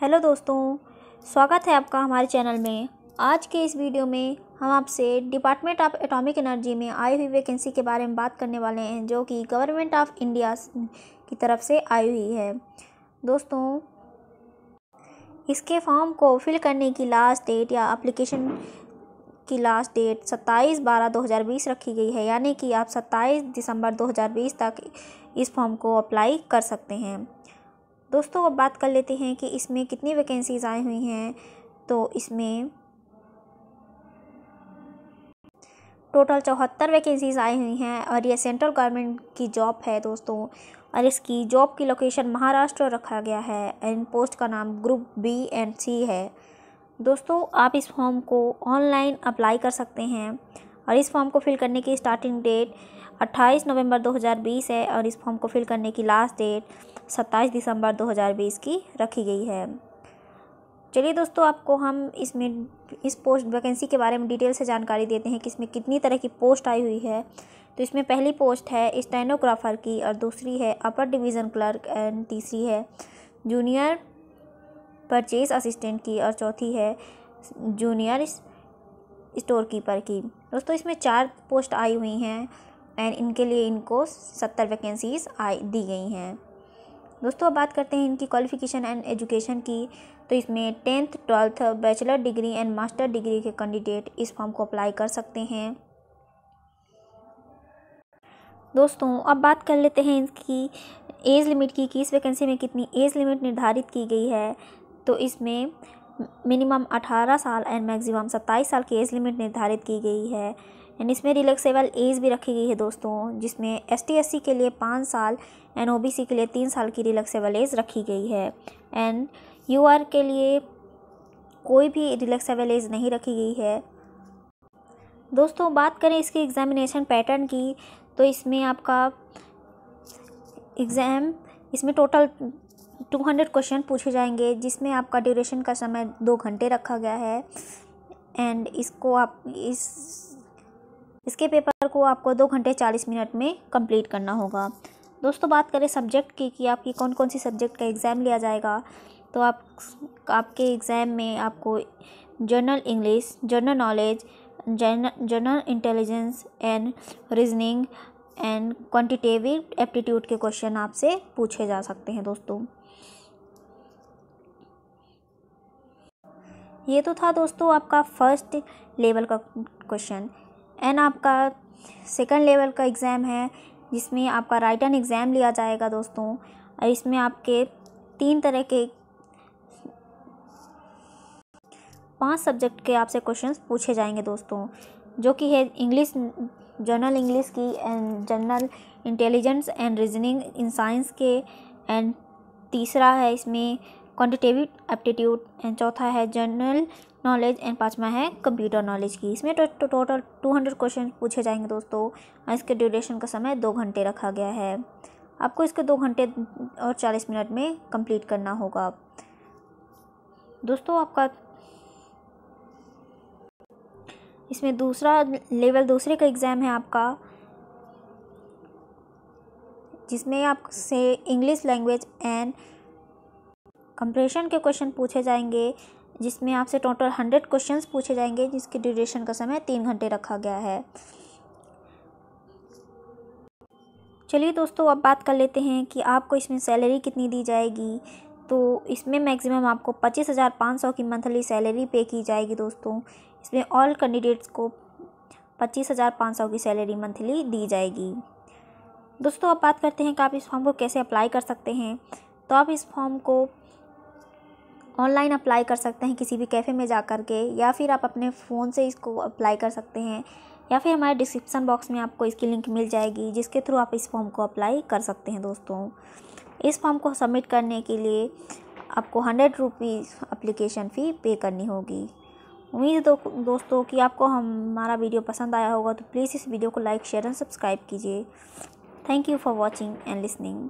hello दोस्तों स्वागत है आपका हमारे चैनल में आज के इस वीडियो में हम आपसे डिपार्टमेंट ऑफ एटॉमिक एनर्जी में आई हुई वैकेंसी के बारे में बात करने वाले हैं जो कि गवर्नमेंट ऑफ इंडिया की तरफ से आई हुई है दोस्तों इसके फॉर्म को फिल करने की लास्ट डेट या अप्लीकेशन की लास्ट डेट सत्ताईस बारह बीस रखी गई है यानी कि आप सत्ताईस दिसंबर बीस तक इस फॉर्म को अप्लाई कर सकते हैं दोस्तों अब बात कर लेते हैं कि इसमें कितनी वैकेंसीज़ आई हुई हैं तो इसमें टोटल चौहत्तर वैकेंसीज़ आई हुई हैं और ये सेंट्रल गवर्नमेंट की जॉब है दोस्तों और इसकी जॉब की लोकेशन महाराष्ट्र रखा गया है एंड पोस्ट का नाम ग्रुप बी एंड सी है दोस्तों आप इस फॉर्म को ऑनलाइन अप्लाई कर सकते हैं और इस फॉर्म को फिल करने की स्टार्टिंग डेट 28 नवंबर 2020 है और इस फॉर्म को फिल करने की लास्ट डेट 27 दिसंबर 2020 की रखी गई है चलिए दोस्तों आपको हम इसमें इस पोस्ट वैकेंसी के बारे में डिटेल से जानकारी देते हैं कि इसमें कितनी तरह की पोस्ट आई हुई है तो इसमें पहली पोस्ट है स्टेनोग्राफर की और दूसरी है अपर डिवीज़न क्लर्क एंड तीसरी है जूनियर परचेज असिस्टेंट की और चौथी है जूनियर स्टोर कीपर की दोस्तों इसमें चार पोस्ट आई हुई हैं एंड इनके लिए इनको सत्तर वैकेंसीज आई दी गई हैं दोस्तों अब बात करते हैं इनकी क्वालिफ़िकेशन एंड एजुकेशन की तो इसमें tenth twelfth bachelor degree and master degree के कैंडिडेट इस फॉर्म को अप्लाई कर सकते हैं दोस्तों अब बात कर लेते हैं इनकी एज लिमिट की कि इस वैकेंसी में कितनी एज लिमिट निर्धारित की गई है तो इसमें मिनिमम 18 साल एंड मैक्सिमम 27 साल की एज लिमिट निर्धारित की गई है एंड इसमें रिलेक्सेबल एज भी रखी गई है दोस्तों जिसमें एस टी के लिए पाँच साल एंड ओ के लिए तीन साल की रिलेक्सेबल एज रखी गई है एंड यू के लिए कोई भी रिलेक्सेबल एज नहीं रखी गई है दोस्तों बात करें इसके एग्ज़ामिनेशन पैटर्न की तो इसमें आपका एग्ज़ाम इसमें टोटल टू हंड्रेड क्वेश्चन पूछे जाएंगे जिसमें आपका ड्यूरेशन का समय दो घंटे रखा गया है एंड इसको आप इस इसके पेपर को आपको दो घंटे चालीस मिनट में कंप्लीट करना होगा दोस्तों बात करें सब्जेक्ट की कि आपकी कौन कौन सी सब्जेक्ट का एग्ज़ाम लिया जाएगा तो आप आपके एग्ज़ाम में आपको general English general knowledge general intelligence and reasoning and quantitative aptitude के क्वेश्चन आपसे पूछे जा सकते हैं दोस्तों ये तो था दोस्तों आपका फर्स्ट लेवल का क्वेश्चन एंड आपका सेकंड लेवल का एग्ज़ाम है जिसमें आपका एंड एग्ज़ाम लिया जाएगा दोस्तों और इसमें आपके तीन तरह के पांच सब्जेक्ट के आपसे क्वेश्चंस पूछे जाएंगे दोस्तों जो कि है इंग्लिश जनरल इंग्लिश की and general intelligence and reasoning इन साइंस के एंड तीसरा है इसमें क्वान्टिटेटिव एप्टीट्यूड एंड चौथा है जनरल नॉलेज एंड पाँचवा है कंप्यूटर नॉलेज की इसमें टोटल टू हंड्रेड क्वेश्चन पूछे जाएंगे दोस्तों और इसके ड्यूरेशन का समय दो घंटे रखा गया है आपको इसके दो घंटे और चालीस मिनट में कंप्लीट करना होगा दोस्तों आपका इसमें दूसरा लेवल दूसरे का एग्ज़ाम है आपका जिसमें आपसे इंग्लिश लैंग्वेज एंड कंप्रेशन के क्वेश्चन पूछे जाएंगे जिसमें आपसे टोटल हंड्रेड क्वेश्चंस पूछे जाएंगे जिसकी ड्यूरेशन का समय तीन घंटे रखा गया है चलिए दोस्तों अब बात कर लेते हैं कि आपको इसमें सैलरी कितनी दी जाएगी तो इसमें मैक्सिमम आपको पच्चीस हज़ार पाँच सौ की मंथली सैलरी पे की जाएगी दोस्तों इसमें ऑल कैंडिडेट्स को पच्चीस हज़ार पाँच सौ की सैलरी मंथली दी जाएगी दोस्तों अब बात करते हैं कि आप इस फॉर्म को कैसे अप्लाई कर सकते हैं तो आप इस फॉर्म को ऑनलाइन अप्लाई कर सकते हैं किसी भी कैफ़े में जा कर के या फिर आप अपने फ़ोन से इसको अप्लाई कर सकते हैं या फिर हमारे डिस्क्रिप्सन बॉक्स में आपको इसकी लिंक मिल जाएगी जिसके थ्रू आप इस फॉर्म को अप्लाई कर सकते हैं दोस्तों इस फॉर्म को सबमिट करने के लिए आपको हंड्रेड रुपीज़ अप्लीकेशन फ़ी पे करनी होगी उम्मीद है दो, दोस्तों कि आपको हमारा वीडियो पसंद आया होगा तो प्लीज़ इस वीडियो को लाइक शेयर एंड सब्सक्राइब कीजिए thank you for watching and listening